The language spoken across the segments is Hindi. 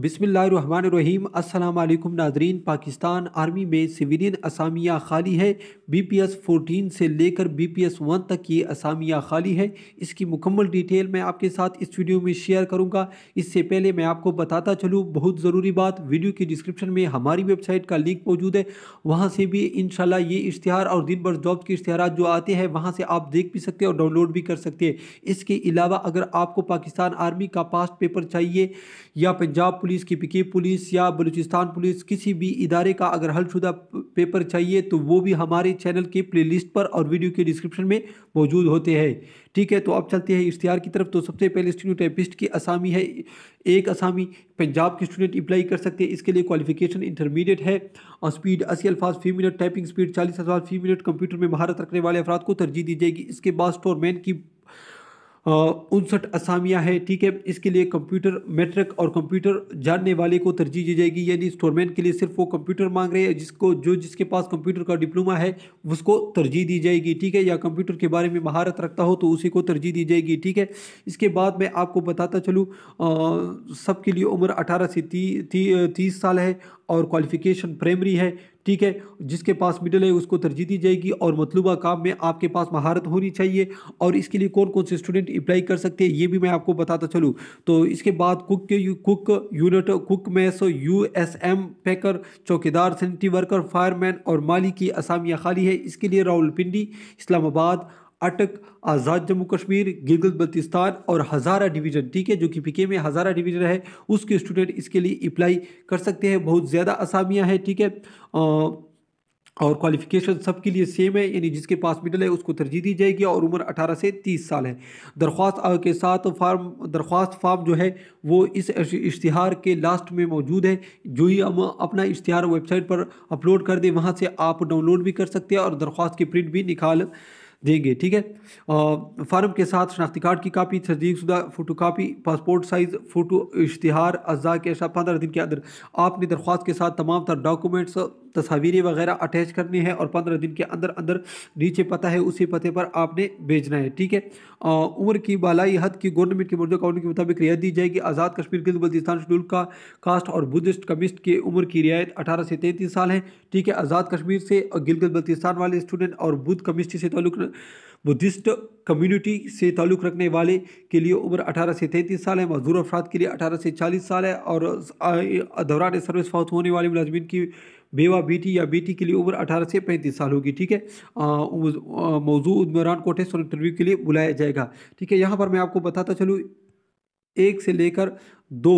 बिसमीम् अल्लाम नाजरीन पाकिस्तान आर्मी में सिविलियन असामियाँ खाली है बी पी एस फोर्टीन से लेकर बी पी एस वन तक ये असामियाँ खाली है इसकी मुकम्मल डिटेल मैं आपके साथ इस वीडियो में शेयर करूँगा इससे पहले मैं आपको बताता चलूँ बहुत ज़रूरी बात वीडियो की डिस्क्रिप्शन में हमारी वेबसाइट का लिंक मौजूद है वहाँ से भी इन ये इश्तहार और दिन भर जॉब के इश्तहार जो आते हैं वहाँ से आप देख भी सकते हैं और डाउनलोड भी कर सकते हैं इसके अलावा अगर आपको पाकिस्तान आर्मी का पास्ट पेपर चाहिए या पंजाब पुलिस की पिकी पुलिस या बलूचिस्तान पुलिस किसी भी इदारे का अगर हलशुदा पेपर चाहिए तो वो भी हमारे चैनल के प्लेलिस्ट पर और वीडियो के डिस्क्रिप्शन में मौजूद होते हैं ठीक है तो अब चलते हैं इश्तिहार की तरफ तो सबसे पहले स्टूडेंट टाइपिस्ट की असामी है एक असामी पंजाब के स्टूडेंट अप्लाई कर सकते हैं इसके लिए क्वालिफिकेशन इंटरमीडिएट है और स्पीड अस्सी अल्फाज फी मिनट टाइपिंग स्पीड चालीस अल्फाज फी मिनट कंप्यूटर में महारत रखने वाले अफराद को तरजीह दी जाएगी इसके बाद स्टोरमैन की उनसठ असामियाँ हैं ठीक है इसके लिए कंप्यूटर मेट्रिक और कंप्यूटर जानने वाले को तरजीह दी जाएगी यानी स्टोरमैन के लिए सिर्फ वो कंप्यूटर मांग रहे हैं जिसको जो जिसके पास कंप्यूटर का डिप्लोमा है उसको तरजीह दी जाएगी ठीक है या कंप्यूटर के बारे में महारत रखता हो तो उसी को तरजीह दी जाएगी ठीक है इसके बाद मैं आपको बताता चलूँ सबके लिए उम्र अठारह से ती, ती, तीस साल है और क्वालिफिकेशन प्राइमरी है ठीक है जिसके पास मिडल है उसको तरजीह दी जाएगी और मतलूबा काम में आपके पास महारत होनी चाहिए और इसके लिए कौन कौन से स्टूडेंट अप्लाई कर सकते हैं ये भी मैं आपको बताता चलूँ तो इसके बाद कुक के cook unit cook mess U S M packer चौकीदार सैनिटरी वर्कर फायरमैन और माली की असामियाँ खाली है इसके लिए पिंडी इस्लामाबाद अटक आज़ाद जम्मू कश्मीर गिलगित बल्तिस्तान और हज़ारा डिवीज़न ठीक है जो कि पीके में हज़ारा डिवीज़न है उसके स्टूडेंट इसके लिए अप्लाई कर सकते हैं बहुत ज़्यादा आसामियाँ हैं ठीक है और क्वालिफिकेशन सबके लिए सेम है यानी जिसके पास मिडल है उसको तरजीह दी जाएगी और उम्र 18 से 30 साल है दरख्वास्त के साथ फार्म दरख्वास्त फार्म जो है वो इस इश्तिहार के लास्ट में मौजूद है जो ही हम अपना इश्तिहार वेबसाइट पर अपलोड कर दें वहाँ से आप डाउनलोड भी कर सकते हैं और दरख्वास्त की प्रिंट भी निकाल देंगे ठीक है फार्म के साथ शनाख्ती कार्ड की कापी तस्दीक शुदा photo copy passport size photo इश्तहार अज्जा के अशा पंद्रह दिन के अंदर आपने दरख्वास्त के साथ तमाम तर डॉक्यूमेंट्स तस्वीरें वगैरह अटैच करनी है और पंद्रह दिन के अंदर अंदर नीचे पता है उसी पते पर आपने भेजना है ठीक है उम्र की बालाई हद की गवर्नमेंट की मौजूदा कानून के मुताबिक रियायत दी जाएगी आज़ाद कश्मीर गिल्द बल्तिस्तान शेड्यूल का कास्ट और बुद्धिस्ट कम्युनिस्ट की उम्र की रियायत अठारह से तैंतीस साल है ठीक है आज़ाद कश्मीर से गिलगत बल्तिस्तान वाले स्टूडेंट और बुद्ध कम्युनिस्ट से ताल्लुक़ बुद्धिस्ट कम्युनिटी से ताल्लुक़ रखने वाले के लिए उम्र 18 से 33 साल है मजदूर अफराद के लिए 18 से 40 साल है और दौरान सर्विस फौत होने वाले मुलाजमन की बेवा बेटी या बेटी के लिए उम्र अठारह से पैंतीस साल होगी ठीक है मौजू उमरान को टेस्ट और इंटरव्यू के लिए बुलाया जाएगा ठीक है यहाँ पर मैं आपको बताता चलूँ एक से लेकर दो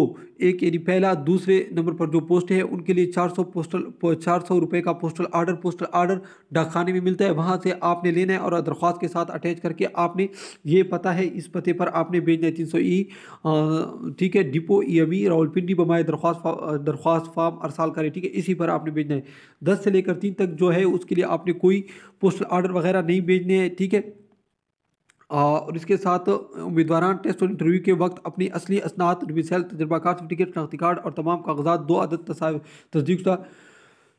एक यानी पहला दूसरे नंबर पर जो पोस्ट है उनके लिए चार सौ पोस्टल चार सौ रुपये का पोस्टल आर्डर पोस्टल आर्डर डाकखाने में मिलता है वहाँ से आपने लेना है और दरख्वास्त के साथ अटैच करके आपने ये पता है इस पते पर आपने भेजना है तीन सौ ई ठीक है depot E M E Rawalpindi बमाए दरख्वास्त दरख्वास्त फार्म अरसाल करें ठीक है इसी पर आपने भेजना है दस से लेकर तीन तक जो है उसके लिए आपने कोई पोस्टल आर्डर वगैरह नहीं भेजने हैं ठीक है और इसके साथ उम्मीदवार टेस्ट और इंटरव्यू के वक्त अपनी असली असनात रिविसल तजर्बाकार सर्टिफिकेट शनाख्ती कार्ड और तमाम कागजात दो आदत तस्दीक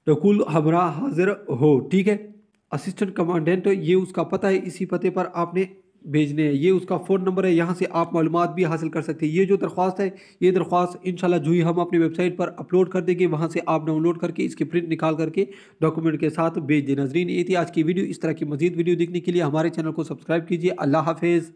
नकुल हमरा हाजिर हो ठीक है असिस्टेंट कमांडेंट ये उसका पता है इसी पते पर आपने भेजने हैं ये उसका फ़ोन नंबर है यहाँ से आप मालूम भी हासिल कर सकते हैं ये जो दरख्वास्त है ये दरख्वास्त इन जो ही हम अपनी वेबसाइट पर अपलोड कर देंगे वहाँ से आप डाउनलोड करके इसकी प्रिंट निकाल करके डॉक्यूमेंट के साथ भेज दें नजरीन ये थी आज की वीडियो इस तरह की मजीद वीडियो देखने के लिए हमारे चैनल को सब्सक्राइब कीजिए अल्लाह हाफिज़